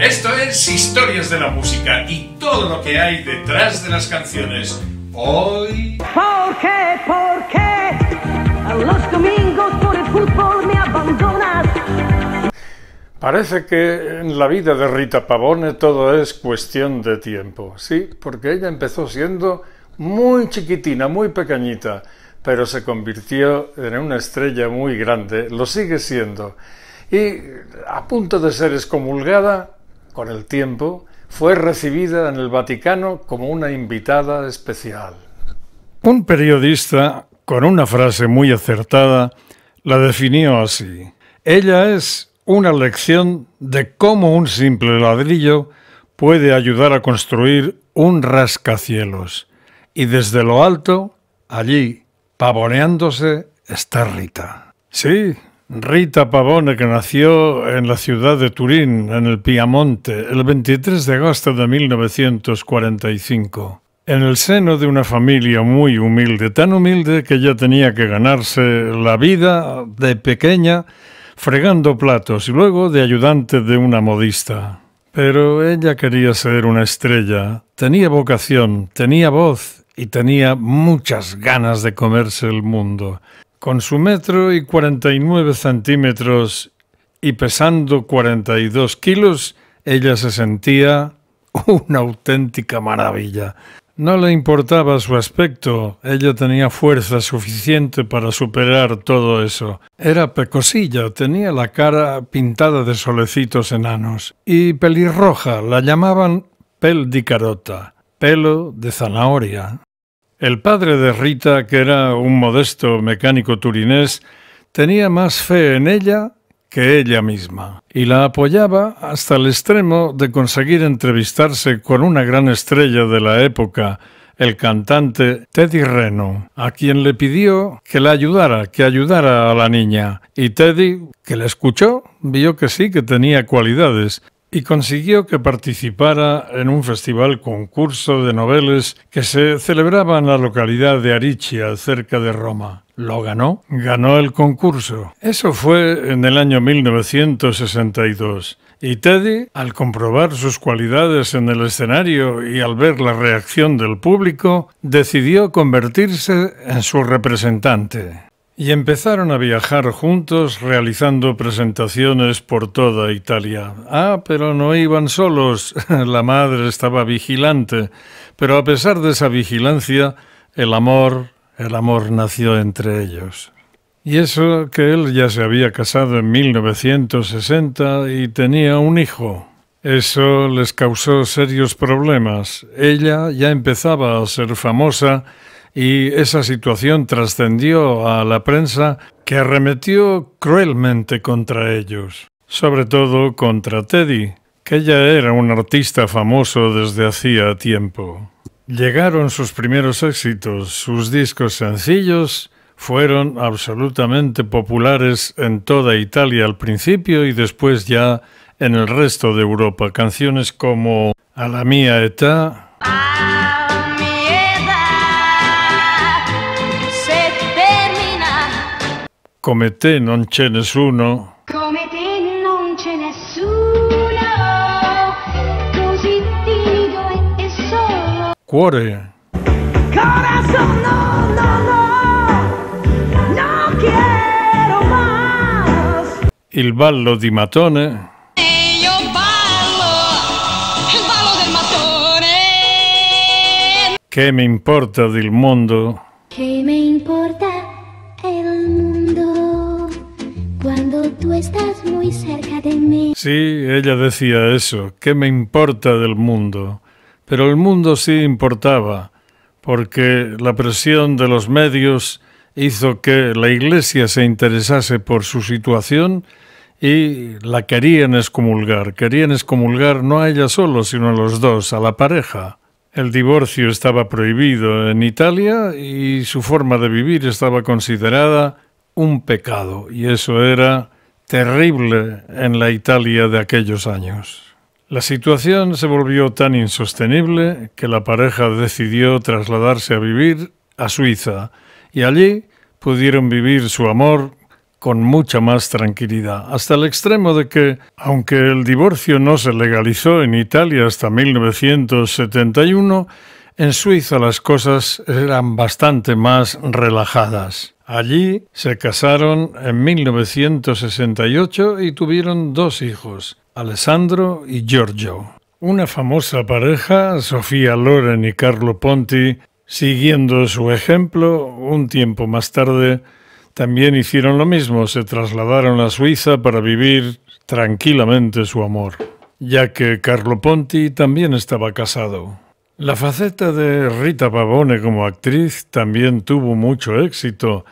esto es Historias de la Música y todo lo que hay detrás de las canciones. Hoy... ¿Por Los domingos por el fútbol me abandonas. Parece que en la vida de Rita Pavone todo es cuestión de tiempo, ¿sí? Porque ella empezó siendo muy chiquitina, muy pequeñita, pero se convirtió en una estrella muy grande, lo sigue siendo y a punto de ser excomulgada, con el tiempo, fue recibida en el Vaticano como una invitada especial. Un periodista, con una frase muy acertada, la definió así. Ella es una lección de cómo un simple ladrillo puede ayudar a construir un rascacielos. Y desde lo alto, allí, pavoneándose, está Rita. Sí, Rita Pavone, que nació en la ciudad de Turín, en el Piamonte, el 23 de agosto de 1945. En el seno de una familia muy humilde, tan humilde que ya tenía que ganarse la vida de pequeña fregando platos y luego de ayudante de una modista. Pero ella quería ser una estrella, tenía vocación, tenía voz y tenía muchas ganas de comerse el mundo. Con su metro y 49 centímetros y pesando 42 kilos, ella se sentía una auténtica maravilla. No le importaba su aspecto, ella tenía fuerza suficiente para superar todo eso. Era pecosilla, tenía la cara pintada de solecitos enanos. Y pelirroja, la llamaban pel de carota, pelo de zanahoria. El padre de Rita, que era un modesto mecánico turinés, tenía más fe en ella que ella misma y la apoyaba hasta el extremo de conseguir entrevistarse con una gran estrella de la época, el cantante Teddy Reno, a quien le pidió que la ayudara, que ayudara a la niña. Y Teddy, que la escuchó, vio que sí que tenía cualidades y consiguió que participara en un festival concurso de noveles que se celebraba en la localidad de Aricia, cerca de Roma. Lo ganó, ganó el concurso. Eso fue en el año 1962. Y Teddy, al comprobar sus cualidades en el escenario y al ver la reacción del público, decidió convertirse en su representante. Y empezaron a viajar juntos realizando presentaciones por toda Italia. Ah, pero no iban solos, la madre estaba vigilante, pero a pesar de esa vigilancia, el amor, el amor nació entre ellos. Y eso que él ya se había casado en 1960 y tenía un hijo. Eso les causó serios problemas. Ella ya empezaba a ser famosa y esa situación trascendió a la prensa que arremetió cruelmente contra ellos, sobre todo contra Teddy, que ya era un artista famoso desde hacía tiempo. Llegaron sus primeros éxitos, sus discos sencillos fueron absolutamente populares en toda Italia al principio y después ya en el resto de Europa. Canciones como A la mía età, Come te non c'è nessuno? Come te non c'è nessuno, così timido e solo. Cuore. Corazon, no, no, no, no quiero más. Il ballo di Matone. E io ballo, il ballo del Matone. Che mi importa del mondo? Che mi importa estás muy cerca de mí. Sí, ella decía eso, ¿qué me importa del mundo? Pero el mundo sí importaba, porque la presión de los medios hizo que la Iglesia se interesase por su situación y la querían excomulgar. Querían excomulgar no a ella solo, sino a los dos, a la pareja. El divorcio estaba prohibido en Italia y su forma de vivir estaba considerada un pecado, y eso era terrible en la Italia de aquellos años. La situación se volvió tan insostenible que la pareja decidió trasladarse a vivir a Suiza y allí pudieron vivir su amor con mucha más tranquilidad, hasta el extremo de que, aunque el divorcio no se legalizó en Italia hasta 1971, en Suiza las cosas eran bastante más relajadas. Allí se casaron en 1968 y tuvieron dos hijos, Alessandro y Giorgio. Una famosa pareja, Sofía Loren y Carlo Ponti, siguiendo su ejemplo, un tiempo más tarde también hicieron lo mismo, se trasladaron a Suiza para vivir tranquilamente su amor, ya que Carlo Ponti también estaba casado. La faceta de Rita Pavone como actriz también tuvo mucho éxito.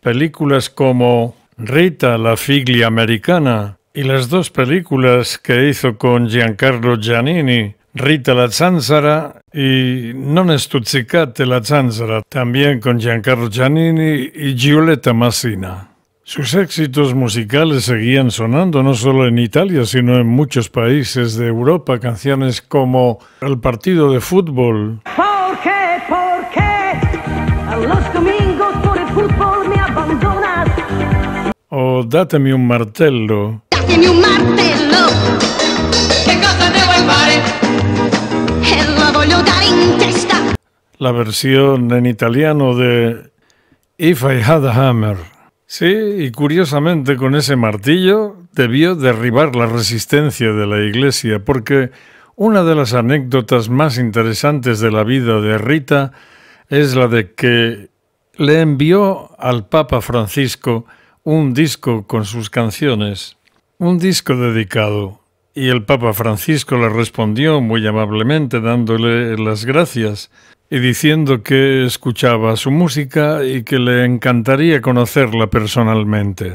Películas como Rita, la figlia americana, y las dos películas que hizo con Giancarlo Giannini, Rita la Zanzara y Non estuzzicate la Zanzara, también con Giancarlo Giannini y Giulietta Massina. Sus éxitos musicales seguían sonando no solo en Italia, sino en muchos países de Europa, canciones como El partido de fútbol. ¿Por qué, por qué? Los domingos por el fútbol me abandonas. O Datemi un martello. un cosa La versión en italiano de If I Had a Hammer. Sí, y curiosamente con ese martillo debió derribar la resistencia de la iglesia, porque una de las anécdotas más interesantes de la vida de Rita es la de que le envió al Papa Francisco un disco con sus canciones, un disco dedicado, y el Papa Francisco le respondió muy amablemente dándole las gracias y diciendo que escuchaba su música y que le encantaría conocerla personalmente.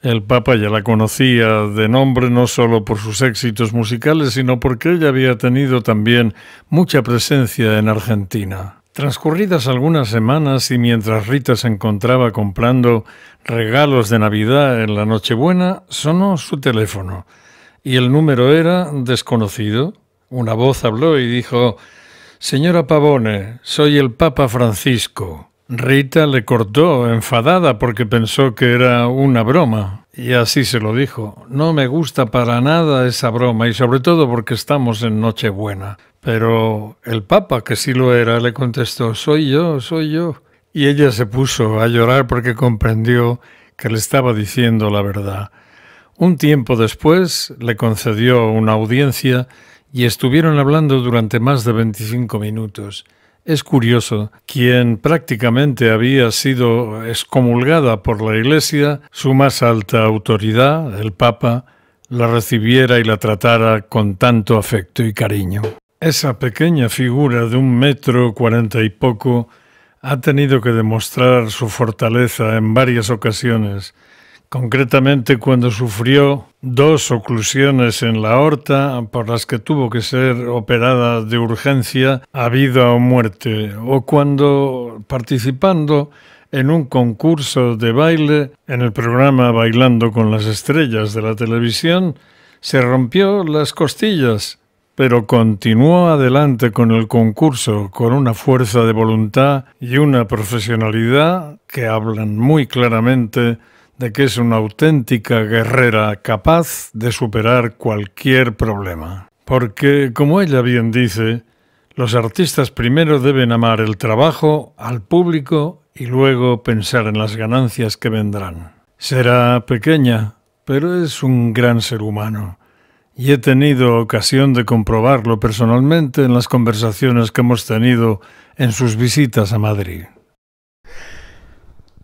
El Papa ya la conocía de nombre no solo por sus éxitos musicales, sino porque ella había tenido también mucha presencia en Argentina. Transcurridas algunas semanas y mientras Rita se encontraba comprando regalos de Navidad en la Nochebuena, sonó su teléfono y el número era desconocido. Una voz habló y dijo Señora Pavone, soy el Papa Francisco. Rita le cortó, enfadada porque pensó que era una broma. Y así se lo dijo. No me gusta para nada esa broma y sobre todo porque estamos en Nochebuena. Pero el Papa, que sí lo era, le contestó, soy yo, soy yo. Y ella se puso a llorar porque comprendió que le estaba diciendo la verdad. Un tiempo después le concedió una audiencia y estuvieron hablando durante más de 25 minutos. Es curioso, quien prácticamente había sido excomulgada por la Iglesia, su más alta autoridad, el Papa, la recibiera y la tratara con tanto afecto y cariño. Esa pequeña figura de un metro cuarenta y poco ha tenido que demostrar su fortaleza en varias ocasiones concretamente cuando sufrió dos oclusiones en la horta por las que tuvo que ser operada de urgencia a vida o muerte, o cuando participando en un concurso de baile en el programa Bailando con las Estrellas de la televisión, se rompió las costillas, pero continuó adelante con el concurso con una fuerza de voluntad y una profesionalidad que hablan muy claramente de que es una auténtica guerrera capaz de superar cualquier problema. Porque, como ella bien dice, los artistas primero deben amar el trabajo, al público y luego pensar en las ganancias que vendrán. Será pequeña, pero es un gran ser humano. Y he tenido ocasión de comprobarlo personalmente en las conversaciones que hemos tenido en sus visitas a Madrid.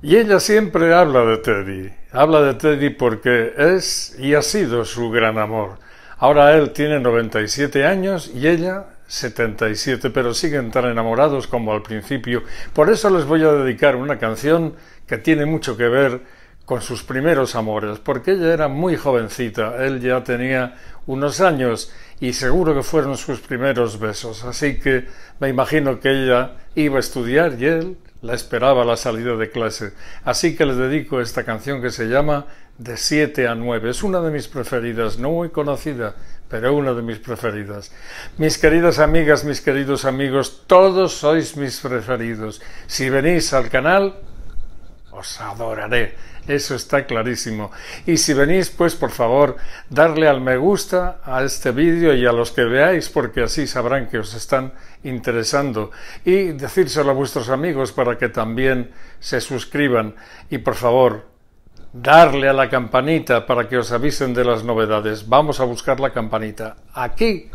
Y ella siempre habla de Teddy, habla de Teddy porque es y ha sido su gran amor. Ahora él tiene 97 años y ella 77, pero siguen tan enamorados como al principio. Por eso les voy a dedicar una canción que tiene mucho que ver con sus primeros amores, porque ella era muy jovencita, él ya tenía unos años y seguro que fueron sus primeros besos, así que me imagino que ella iba a estudiar y él la esperaba la salida de clase. Así que les dedico esta canción que se llama De 7 a 9. Es una de mis preferidas, no muy conocida, pero una de mis preferidas. Mis queridas amigas, mis queridos amigos, todos sois mis preferidos. Si venís al canal, os adoraré. Eso está clarísimo. Y si venís, pues por favor, darle al me gusta a este vídeo y a los que veáis, porque así sabrán que os están interesando. Y decírselo a vuestros amigos para que también se suscriban. Y por favor, darle a la campanita para que os avisen de las novedades. Vamos a buscar la campanita. Aquí.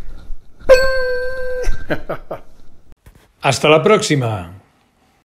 Hasta la próxima.